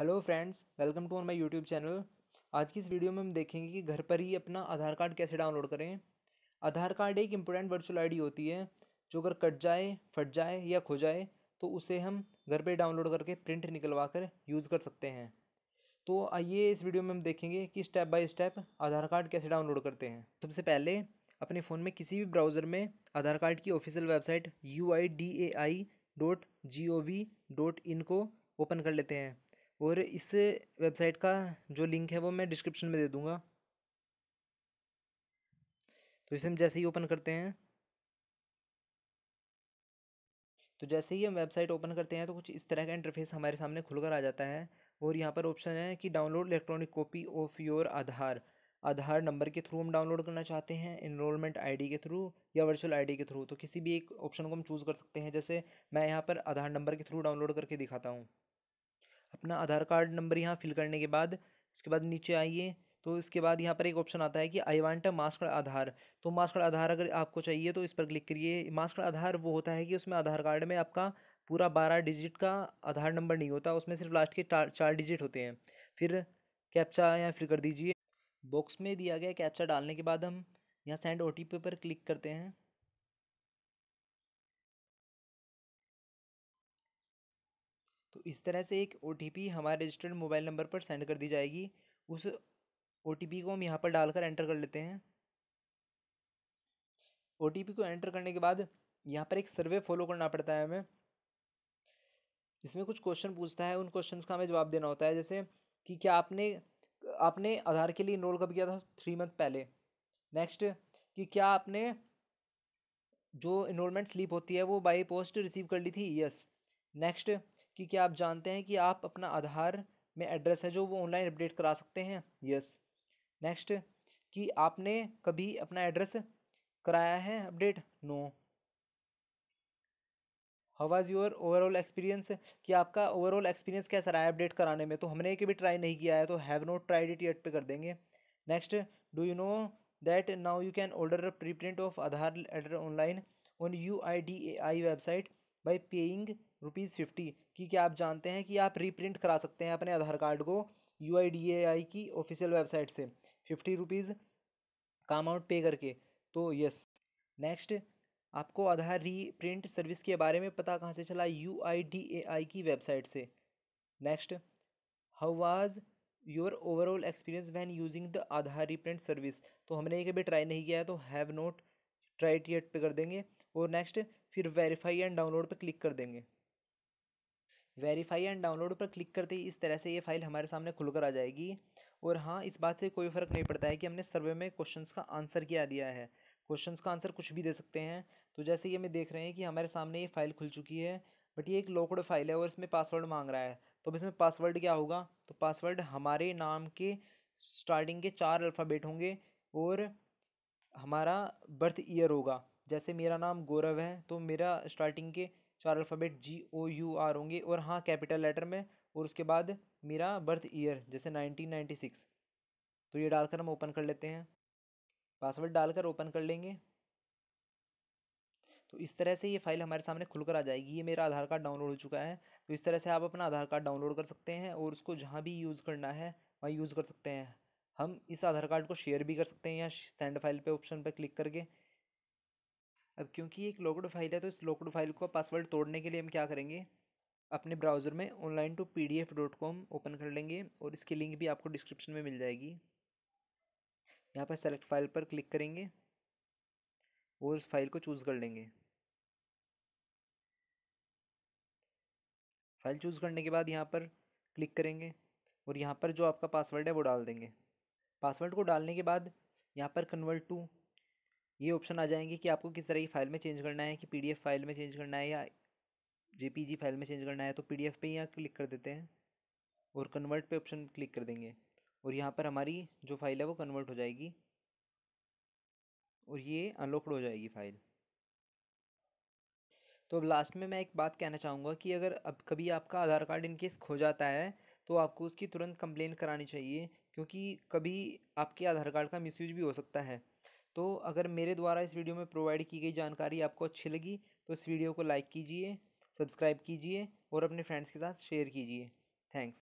hello friends welcome to on my YouTube channel आज की इस वीडियो में हम देखेंगे कि घर पर ही अपना आधार कार्ड कैसे डाउनलोड करें आधार कार्ड एक इम्पोर्टेंट वर्चुअल आईडी होती है जो अगर कट जाए फट जाए या खो जाए तो उसे हम घर पर डाउनलोड करके प्रिंट निकलवा कर यूज़ कर सकते हैं तो आइए इस वीडियो में हम देखेंगे कि step by step Aadhaar card कैसे डाउनलोड करते हैं सबसे पहले अपने फ़ोन में किसी भी ब्राउज़र में आधार कार्ड की official website U I D A I dot G O V dot in को ओपन कर लेते हैं और इस वेबसाइट का जो लिंक है वो मैं डिस्क्रिप्शन में दे दूँगा तो इसे हम जैसे ही ओपन करते हैं तो जैसे ही हम वेबसाइट ओपन करते हैं तो कुछ इस तरह का इंटरफेस हमारे सामने खुलकर आ जाता है और यहाँ पर ऑप्शन है कि download electronic copy of your Aadhaar Aadhaar number के थ्रू हम डाउनलोड करना चाहते हैं इनरोलमेंट आईडी के थ्रू या वर्चुअल आईडी के थ्रू तो किसी भी एक ऑप्शन को हम चूज़ कर सकते हैं जैसे मैं यहाँ पर आधार नंबर के थ्रू डाउनलोड करके दिखाता हूँ अपना आधार कार्ड नंबर यहाँ फिल करने के बाद उसके बाद नीचे आइए तो इसके बाद यहाँ पर एक ऑप्शन आता है कि आई वांट अ मास्क आधार तो मास्क आधार अगर आपको चाहिए तो इस पर क्लिक करिए मास्क आधार वो होता है कि उसमें आधार कार्ड में आपका पूरा बारह डिजिट का आधार नंबर नहीं होता उसमें सिर्फ लास्ट के चार डिजिट होते हैं फिर कैप्चा यहाँ फिल कर दीजिए बॉक्स में दिया गया कैप्चा डालने के बाद हम यहाँ सेंड ओ पर क्लिक करते हैं इस तरह से एक ओ हमारे रजिस्टर्ड मोबाइल नंबर पर सेंड कर दी जाएगी उस ओ को हम यहाँ पर डालकर एंटर कर लेते हैं ओ को एंटर करने के बाद यहाँ पर एक सर्वे फॉलो करना पड़ता है हमें इसमें कुछ क्वेश्चन पूछता है उन क्वेश्चंस का हमें जवाब देना होता है जैसे कि क्या आपने आपने आधार के लिए इनरोल कब किया था थ्री मंथ पहले नेक्स्ट कि क्या आपने जो इनरोलमेंट स्लिप होती है वो बाई पोस्ट रिसीव कर ली थी यस नेक्स्ट कि क्या आप जानते हैं कि आप अपना आधार में एड्रेस है जो वो ऑनलाइन अपडेट करा सकते हैं यस नेक्स्ट कि आपने कभी अपना एड्रेस कराया है update no how was your overall experience कि आपका ओवरऑल एक्सपीरियंस कैसा रहा है अपडेट कराने में तो हमने कभी ट्राई नहीं किया है तो have not tried it yet पे कर देंगे next do you know that now you can order pre print of Aadhaar address online on U I D A I website by paying rupees fifty कि क्या आप जानते हैं कि आप रीप्रिंट करा सकते हैं अपने आधार कार्ड को यू की ऑफिशियल वेबसाइट से फिफ्टी रुपीज़ का अमाउंट पे करके तो यस नेक्स्ट आपको आधार रीप्रिंट सर्विस के बारे में पता कहाँ से चला यू की वेबसाइट से next how was your overall experience when using the Aadhaar reprint service तो हमने ये कभी ट्राई नहीं किया है तो हैव नोट ट्राई येट पे कर देंगे और नेक्स्ट फिर वेरीफाई एंड डाउनलोड पर क्लिक कर देंगे वेरीफाई एंड डाउनलोड पर क्लिक करते ही इस तरह से ये फाइल हमारे सामने खुलकर आ जाएगी और हाँ इस बात से कोई फ़र्क नहीं पड़ता है कि हमने सर्वे में क्वेश्चंस का आंसर क्या दिया है क्वेश्चंस का आंसर कुछ भी दे सकते हैं तो जैसे ये हमें देख रहे हैं कि हमारे सामने ये फ़ाइल खुल चुकी है बट ये एक लॉकड फाइल है और इसमें पासवर्ड मांग रहा है तो अब इसमें पासवर्ड क्या होगा तो पासवर्ड हमारे नाम के स्टार्टिंग के चार अल्फ़ाबेट होंगे और हमारा बर्थ ईयर होगा जैसे मेरा नाम गौरव है तो मेरा स्टार्टिंग के चार alphabet G O U R होंगे और हाँ कैपिटल लेटर में और उसके बाद मेरा बर्थ ईयर जैसे नाइनटीन नाइन्टी सिक्स तो ये डालकर हम ओपन कर लेते हैं पासवर्ड डालकर ओपन कर लेंगे तो इस तरह से ये फाइल हमारे सामने खुलकर आ जाएगी ये मेरा आधार कार्ड डाउनलोड हो चुका है तो इस तरह से आप अपना आधार कार्ड डाउनलोड कर सकते हैं और उसको जहाँ भी यूज़ करना है वहाँ यूज़ कर सकते हैं हम इस आधार कार्ड को शेयर भी कर सकते हैं या सेंड फाइल पे ऑप्शन पर क्लिक करके अब क्योंकि एक लॉकड फाइल है तो इस लॉकड फाइल को पासवर्ड तोड़ने के लिए हम क्या करेंगे अपने ब्राउज़र में online to P D F dot com open कर लेंगे और इसकी लिंक भी आपको डिस्क्रिप्शन में मिल जाएगी यहाँ पर सेलेक्ट फाइल पर क्लिक करेंगे और उस फाइल को चूज़ कर लेंगे फाइल चूज़ करने के बाद यहाँ पर क्लिक करेंगे और यहाँ पर जो आपका पासवर्ड है वो डाल देंगे पासवर्ड को डालने के बाद यहाँ पर कन्वर्ट टू ये ऑप्शन आ जाएंगे कि आपको किस तरह की फाइल में चेंज करना है कि पीडीएफ फाइल में चेंज करना है या जेपीजी फाइल में चेंज करना है तो पीडीएफ पे यहाँ क्लिक कर देते हैं और कन्वर्ट पे ऑप्शन क्लिक कर देंगे और यहाँ पर हमारी जो फाइल है वो कन्वर्ट हो जाएगी और ये अनलोकड हो जाएगी फाइल तो अब लास्ट में मैं एक बात कहना चाहूँगा कि अगर अब कभी आपका आधार कार्ड इनकेस खो जाता है तो आपको उसकी तुरंत कंप्लेंट करानी चाहिए क्योंकि कभी आपके आधार कार्ड का मिसयूज भी हो सकता है तो अगर मेरे द्वारा इस वीडियो में प्रोवाइड की गई जानकारी आपको अच्छी लगी तो इस वीडियो को लाइक कीजिए सब्सक्राइब कीजिए और अपने फ्रेंड्स के साथ शेयर कीजिए थैंक्स